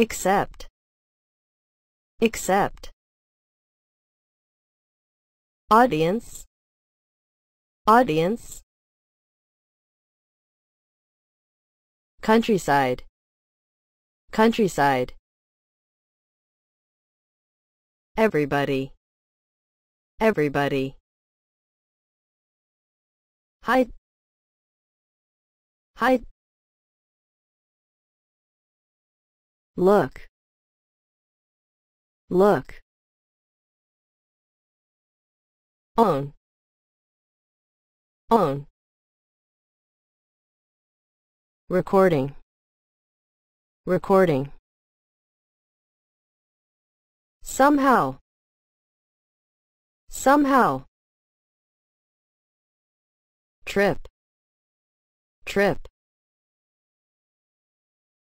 Accept. Accept. Audience. Audience. Countryside. Countryside. Everybody. Everybody. Height. Height. Look. Look. On. On. Recording. Recording. Somehow. Somehow. Trip. Trip.